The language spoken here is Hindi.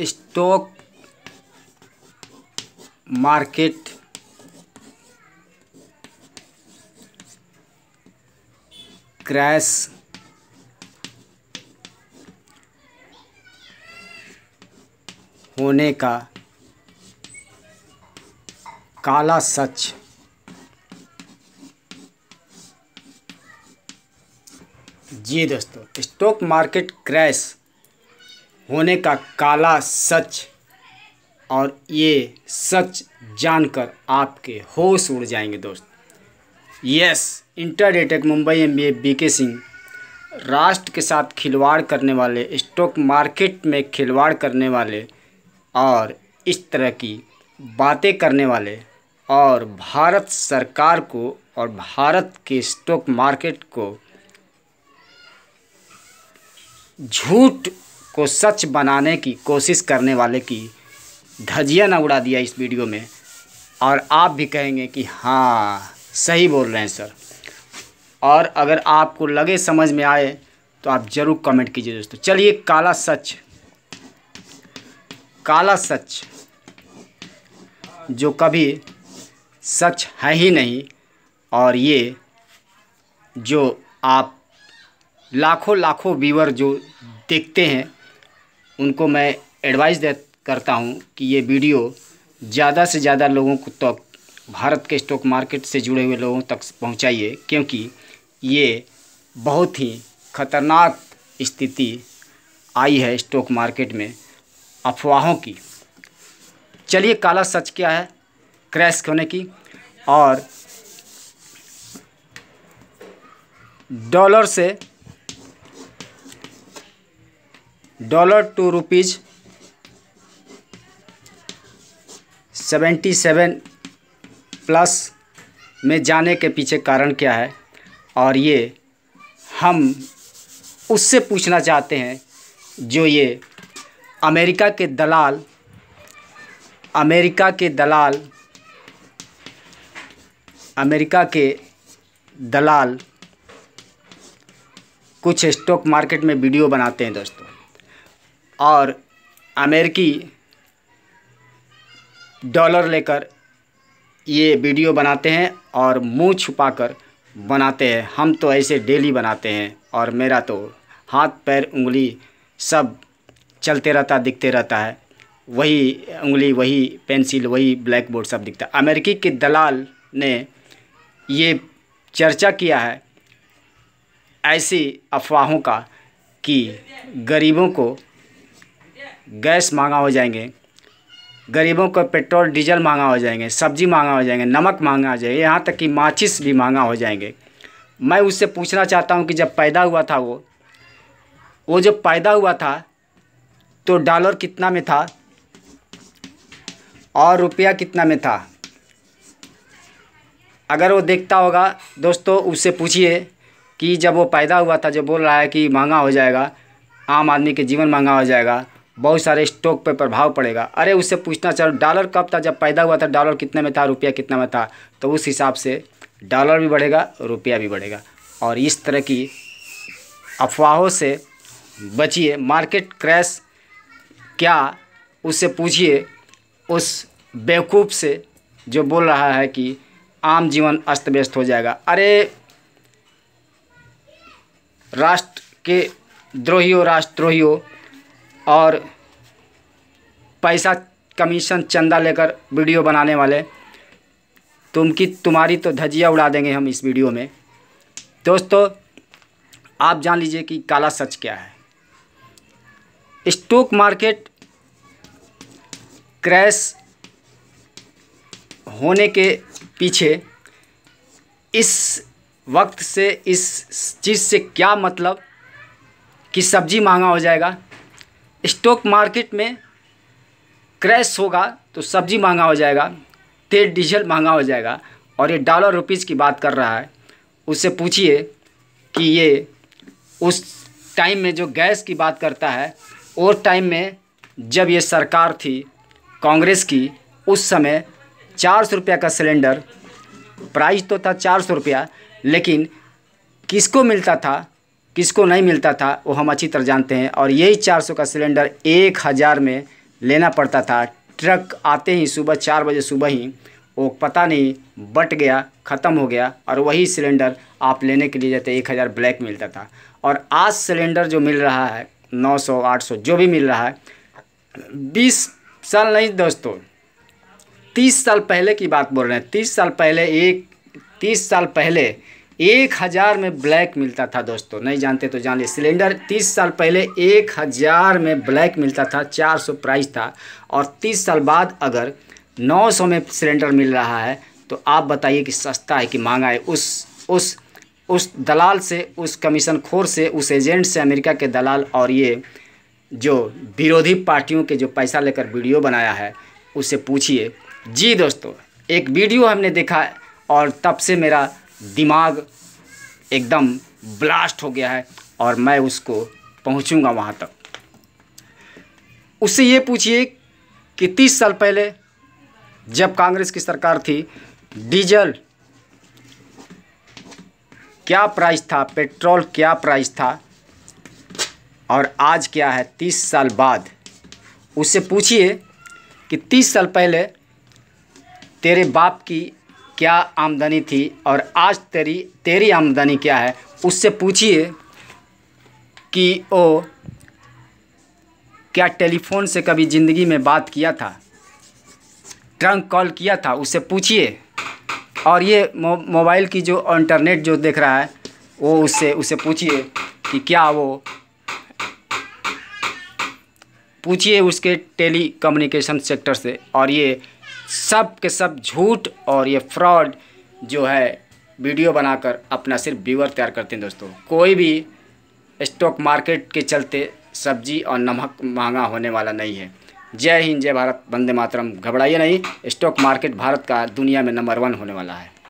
स्टॉक मार्केट क्रैश होने का काला सच जी दोस्तों स्टॉक मार्केट क्रैश होने का काला सच और ये सच जानकर आपके होश उड़ जाएंगे दोस्त यस इंटर डेटेक Mumbai M B K Singh राष्ट्र के साथ खिलवाड़ करने वाले स्टॉक मार्केट में खिलवाड़ करने वाले और इस तरह की बातें करने वाले और भारत सरकार को और भारत के स्टॉक मार्केट को झूठ को सच बनाने की कोशिश करने वाले की धजिया ना उड़ा दिया इस वीडियो में और आप भी कहेंगे कि हाँ सही बोल रहे हैं सर और अगर आपको लगे समझ में आए तो आप ज़रूर कमेंट कीजिए दोस्तों चलिए काला सच काला सच जो कभी सच है ही नहीं और ये जो आप लाखों लाखों व्यूवर जो देखते हैं उनको मैं एडवाइस दे करता हूँ कि ये वीडियो ज़्यादा से ज़्यादा लोगों को तक भारत के स्टॉक मार्केट से जुड़े हुए लोगों तक पहुँचाइए क्योंकि ये बहुत ही खतरनाक स्थिति आई है स्टॉक मार्केट में अफवाहों की चलिए काला सच क्या है क्रैश होने की और डॉलर से dollar to rupees seventy seven plus में जाने के पीछे कारण क्या है और ये हम उससे पूछना चाहते हैं जो ये अमेरिका के दलाल अमेरिका के दलाल अमेरिका के दलाल कुछ स्टॉक मार्केट में वीडियो बनाते हैं दोस्तों और अमेरिकी डॉलर लेकर ये वीडियो बनाते हैं और मुंह छुपाकर बनाते हैं हम तो ऐसे डेली बनाते हैं और मेरा तो हाथ पैर उंगली सब चलते रहता दिखते रहता है वही उंगली वही पेंसिल वही ब्लैक बोर्ड सब दिखता है अमेरिकी के दलाल ने ये चर्चा किया है ऐसी अफवाहों का कि गरीबों को गैस महंगा हो जाएंगे गरीबों को पेट्रोल डीजल महंगा हो जाएंगे सब्जी महंगा हो जाएंगे नमक महंगा हो जाएंगे यहाँ तक कि माचिस भी महंगा हो जाएंगे मैं उससे पूछना चाहता हूँ कि जब पैदा हुआ था वो वो जब पैदा हुआ था तो डॉलर कितना में था और रुपया कितना में था अगर वो देखता होगा दोस्तों उससे पूछिए कि जब वो पैदा हुआ था जो बोल रहा है कि महंगा हो जाएगा आम आदमी के जीवन महंगा हो जाएगा बहुत सारे स्टॉक पे प्रभाव पड़ेगा अरे उससे पूछना चाहो डॉलर कब था जब पैदा हुआ था डॉलर कितने में था रुपया कितना में था तो उस हिसाब से डॉलर भी बढ़ेगा रुपया भी बढ़ेगा और इस तरह की अफवाहों से बचिए मार्केट क्रैश क्या उससे पूछिए उस बेवकूफ़ से जो बोल रहा है कि आम जीवन अस्त व्यस्त हो जाएगा अरे राष्ट्र के द्रोही राष्ट्रद्रोहियों और पैसा कमीशन चंदा लेकर वीडियो बनाने वाले तुम की तुम्हारी तो धजिया उड़ा देंगे हम इस वीडियो में दोस्तों आप जान लीजिए कि काला सच क्या है स्टॉक मार्केट क्रैश होने के पीछे इस वक्त से इस चीज़ से क्या मतलब कि सब्ज़ी महंगा हो जाएगा स्टॉक मार्केट में क्रैश होगा तो सब्जी महंगा हो जाएगा तेल डीजल महंगा हो जाएगा और ये डॉलर रुपीज़ की बात कर रहा है उससे पूछिए कि ये उस टाइम में जो गैस की बात करता है और टाइम में जब ये सरकार थी कांग्रेस की उस समय चार सौ रुपया का सिलेंडर प्राइस तो था चार सौ रुपया लेकिन किसको मिलता था किसको नहीं मिलता था वो हम अच्छी तरह जानते हैं और यही 400 का सिलेंडर एक हज़ार में लेना पड़ता था ट्रक आते ही सुबह चार बजे सुबह ही वो पता नहीं बट गया ख़त्म हो गया और वही सिलेंडर आप लेने के लिए जाते एक हज़ार ब्लैक मिलता था और आज सिलेंडर जो मिल रहा है 900 800 जो भी मिल रहा है 20 साल नहीं दोस्तों 30 साल पहले की बात बोल रहे हैं 30 साल पहले एक 30 साल पहले एक हज़ार में ब्लैक मिलता था दोस्तों नहीं जानते तो जान लिए सिलेंडर तीस साल पहले एक हज़ार में ब्लैक मिलता था चार सौ प्राइस था और तीस साल बाद अगर नौ सौ में सिलेंडर मिल रहा है तो आप बताइए कि सस्ता है कि महंगा है उस उस उस दलाल से उस कमीशन खोर से उस एजेंट से अमेरिका के दलाल और ये जो विरोधी पार्टियों के जो पैसा लेकर वीडियो बनाया है उससे पूछिए जी दोस्तों एक वीडियो हमने देखा और तब से मेरा दिमाग एकदम ब्लास्ट हो गया है और मैं उसको पहुंचूंगा वहाँ तक उससे ये पूछिए कि तीस साल पहले जब कांग्रेस की सरकार थी डीजल क्या प्राइस था पेट्रोल क्या प्राइस था और आज क्या है तीस साल बाद उससे पूछिए कि तीस साल पहले तेरे बाप की क्या आमदनी थी और आज तेरी तेरी आमदनी क्या है उससे पूछिए कि ओ क्या टेलीफोन से कभी ज़िंदगी में बात किया था ट्रंक कॉल किया था उससे पूछिए और ये मोबाइल की जो इंटरनेट जो देख रहा है वो उससे उससे पूछिए कि क्या वो पूछिए उसके टेली कम्युनिकेशन सेक्टर से और ये सब के सब झूठ और ये फ्रॉड जो है वीडियो बनाकर अपना सिर्फ व्यूअर तैयार करते हैं दोस्तों कोई भी स्टॉक मार्केट के चलते सब्जी और नमक महंगा होने वाला नहीं है जय हिंद जय भारत वंदे मातरम घबराइए नहीं स्टॉक मार्केट भारत का दुनिया में नंबर वन होने वाला है